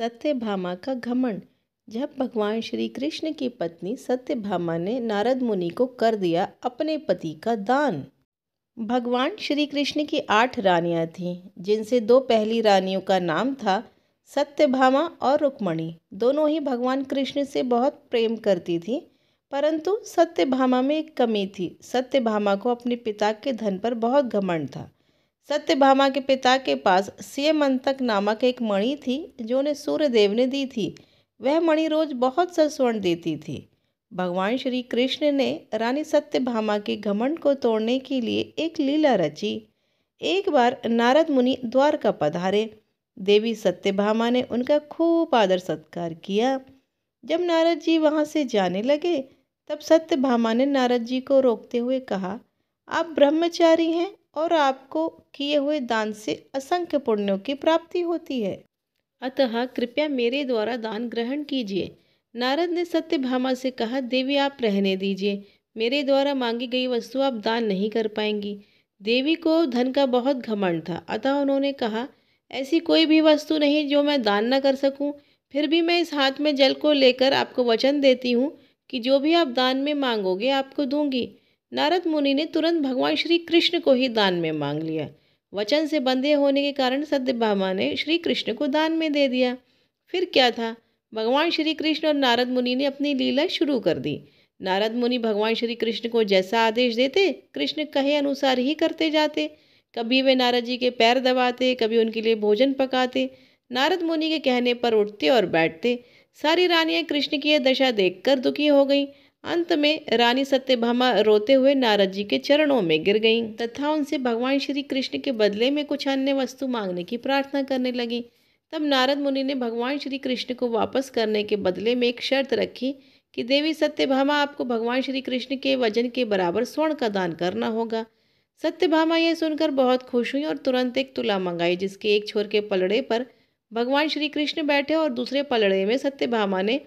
सत्यभामा का घमंड जब भगवान श्री कृष्ण की पत्नी सत्यभामा ने नारद मुनि को कर दिया अपने पति का दान भगवान श्री कृष्ण की आठ रानियां थीं जिनसे दो पहली रानियों का नाम था सत्यभामा और रुक्मणी दोनों ही भगवान कृष्ण से बहुत प्रेम करती थी परंतु सत्यभामा में एक कमी थी सत्यभामा को अपने पिता के धन पर बहुत घमंड था सत्यभामा के पिता के पास सियमंतक नामक एक मणि थी जो उन्हें सूर्यदेव ने दी थी वह मणि रोज बहुत सा स्वर्ण देती थी भगवान श्री कृष्ण ने रानी सत्यभामा के घमंड को तोड़ने के लिए एक लीला रची एक बार नारद मुनि द्वारका पधारे देवी सत्यभामा ने उनका खूब आदर सत्कार किया जब नारद जी वहाँ से जाने लगे तब सत्यभामा ने नारद जी को रोकते हुए कहा आप ब्रह्मचारी हैं और आपको किए हुए दान से असंख्य पुण्यों की प्राप्ति होती है अतः कृपया मेरे द्वारा दान ग्रहण कीजिए नारद ने सत्यभामा से कहा देवी आप रहने दीजिए मेरे द्वारा मांगी गई वस्तु आप दान नहीं कर पाएंगी देवी को धन का बहुत घमंड था अतः उन्होंने कहा ऐसी कोई भी वस्तु नहीं जो मैं दान न कर सकूं फिर भी मैं इस हाथ में जल को लेकर आपको वचन देती हूँ कि जो भी आप दान में मांगोगे आपको दूंगी नारद मुनि ने तुरंत भगवान श्री कृष्ण को ही दान में मांग लिया वचन से बंधे होने के कारण भामा ने श्री कृष्ण को दान में दे दिया फिर क्या था भगवान श्री कृष्ण और नारद मुनि ने अपनी लीला शुरू कर दी नारद मुनि भगवान श्री कृष्ण को जैसा आदेश देते कृष्ण कहे अनुसार ही करते जाते कभी वे नारद जी के पैर दबाते कभी उनके लिए भोजन पकाते नारद मुनि के कहने पर उठते और बैठते सारी रानियाँ कृष्ण की यह दशा देखकर दुखी हो गईं अंत में रानी सत्यभामा रोते हुए नारद जी के चरणों में गिर गईं तथा उनसे भगवान श्री कृष्ण के बदले में कुछ अन्य वस्तु मांगने की प्रार्थना करने लगी तब नारद मुनि ने भगवान श्री कृष्ण को वापस करने के बदले में एक शर्त रखी कि देवी सत्यभामा आपको भगवान श्री कृष्ण के वजन के बराबर स्वर्ण का दान करना होगा सत्यभामा यह सुनकर बहुत खुश हुई और तुरंत एक तुला मंगाई जिसके एक छोर के पलड़े पर भगवान श्री कृष्ण बैठे और दूसरे पलड़े में सत्यभामा ने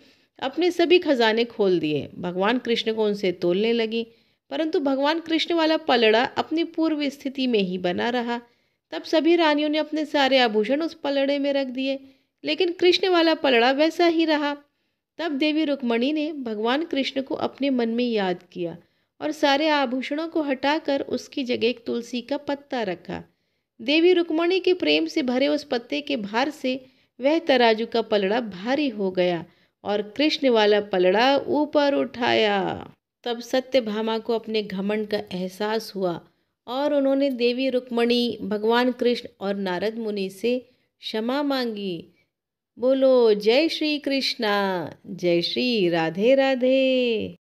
अपने सभी खजाने खोल दिए भगवान कृष्ण को उनसे तोलने लगी परंतु भगवान कृष्ण वाला पलड़ा अपनी पूर्व स्थिति में ही बना रहा तब सभी रानियों ने अपने सारे आभूषण उस पलड़े में रख दिए लेकिन कृष्ण वाला पलड़ा वैसा ही रहा तब देवी रुक्मणी ने भगवान कृष्ण को अपने मन में याद किया और सारे आभूषणों को हटाकर उसकी जगह एक तुलसी का पत्ता रखा देवी रुक्मणी के प्रेम से भरे उस पत्ते के भार से वह तराजू का पलड़ा भारी हो गया और कृष्ण वाला पलड़ा ऊपर उठाया तब सत्यभामा को अपने घमंड का एहसास हुआ और उन्होंने देवी रुक्मणी भगवान कृष्ण और नारद मुनि से क्षमा मांगी बोलो जय श्री कृष्णा जय श्री राधे राधे